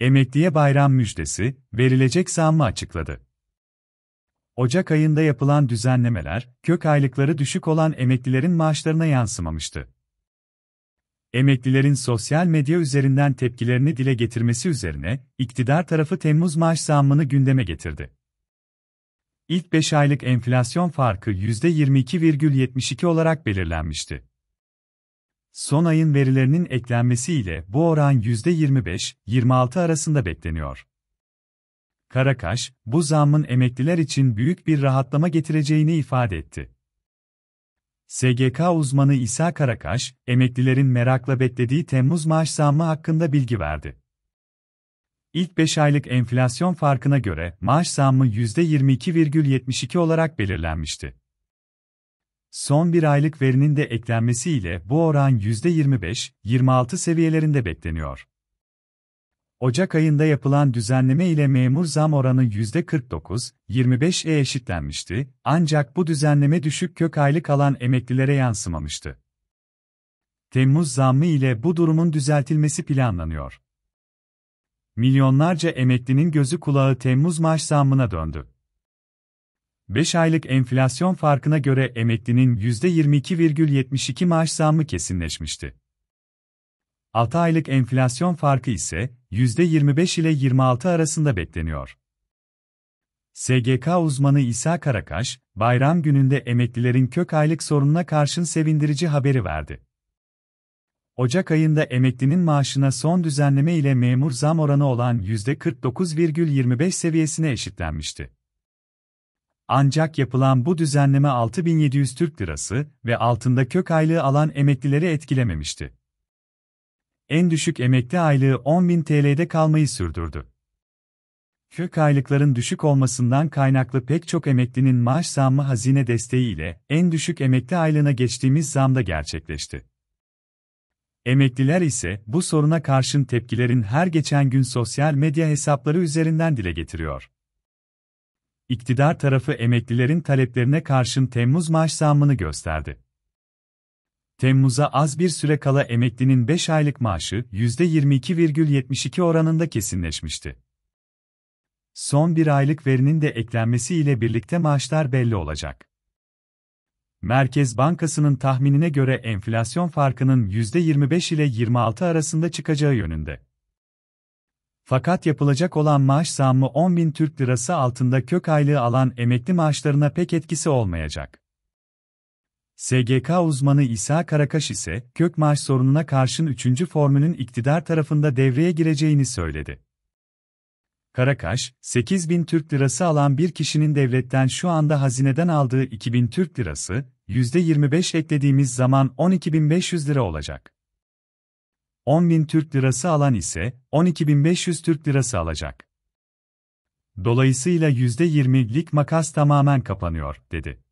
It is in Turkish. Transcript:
Emekliye bayram müjdesi, verilecek zammı açıkladı. Ocak ayında yapılan düzenlemeler, kök aylıkları düşük olan emeklilerin maaşlarına yansımamıştı. Emeklilerin sosyal medya üzerinden tepkilerini dile getirmesi üzerine, iktidar tarafı Temmuz maaş zammını gündeme getirdi. İlk 5 aylık enflasyon farkı %22,72 olarak belirlenmişti son ayın verilerinin eklenmesiyle bu oran %25-26 arasında bekleniyor. Karakaş, bu zammın emekliler için büyük bir rahatlama getireceğini ifade etti. SGK uzmanı İsa Karakaş, emeklilerin merakla beklediği Temmuz maaş zammı hakkında bilgi verdi. İlk 5 aylık enflasyon farkına göre maaş zammı %22,72 olarak belirlenmişti. Son bir aylık verinin de eklenmesiyle bu oran %25-26 seviyelerinde bekleniyor. Ocak ayında yapılan düzenleme ile memur zam oranı %49-25'e e eşitlenmişti, ancak bu düzenleme düşük kök aylık alan emeklilere yansımamıştı. Temmuz zammı ile bu durumun düzeltilmesi planlanıyor. Milyonlarca emeklinin gözü kulağı Temmuz maaş zammına döndü. 5 aylık enflasyon farkına göre emeklinin %22,72 maaş zammı kesinleşmişti. 6 aylık enflasyon farkı ise %25 ile 26 arasında bekleniyor. SGK uzmanı İsa Karakaş, bayram gününde emeklilerin kök aylık sorununa karşın sevindirici haberi verdi. Ocak ayında emeklinin maaşına son düzenleme ile memur zam oranı olan %49,25 seviyesine eşitlenmişti. Ancak yapılan bu düzenleme 6700 Türk Lirası ve altında kök aylığı alan emeklileri etkilememişti. En düşük emekli aylığı 10.000 TL'de kalmayı sürdürdü. Kök aylıkların düşük olmasından kaynaklı pek çok emeklinin maaş zammı hazine desteğiyle en düşük emekli aylığına geçtiğimiz zamda gerçekleşti. Emekliler ise bu soruna karşın tepkilerin her geçen gün sosyal medya hesapları üzerinden dile getiriyor iktidar tarafı emeklilerin taleplerine karşın Temmuz maaş zammını gösterdi. Temmuz'a az bir süre kala emeklinin 5 aylık maaşı %22,72 oranında kesinleşmişti. Son bir aylık verinin de eklenmesi ile birlikte maaşlar belli olacak. Merkez Bankası'nın tahminine göre enflasyon farkının %25 ile 26 arasında çıkacağı yönünde. Fakat yapılacak olan maaş zammı 10 bin Türk lirası altında kök aylığı alan emekli maaşlarına pek etkisi olmayacak. SGK uzmanı İsa Karakaş ise, kök maaş sorununa karşın 3. formülün iktidar tarafında devreye gireceğini söyledi. Karakaş, 8 bin Türk lirası alan bir kişinin devletten şu anda hazineden aldığı 2 bin Türk lirası, %25 eklediğimiz zaman 12.500 lira olacak. 10.000 Türk lirası alan ise 12.500 Türk lirası alacak. Dolayısıyla %20'lik makas tamamen kapanıyor, dedi.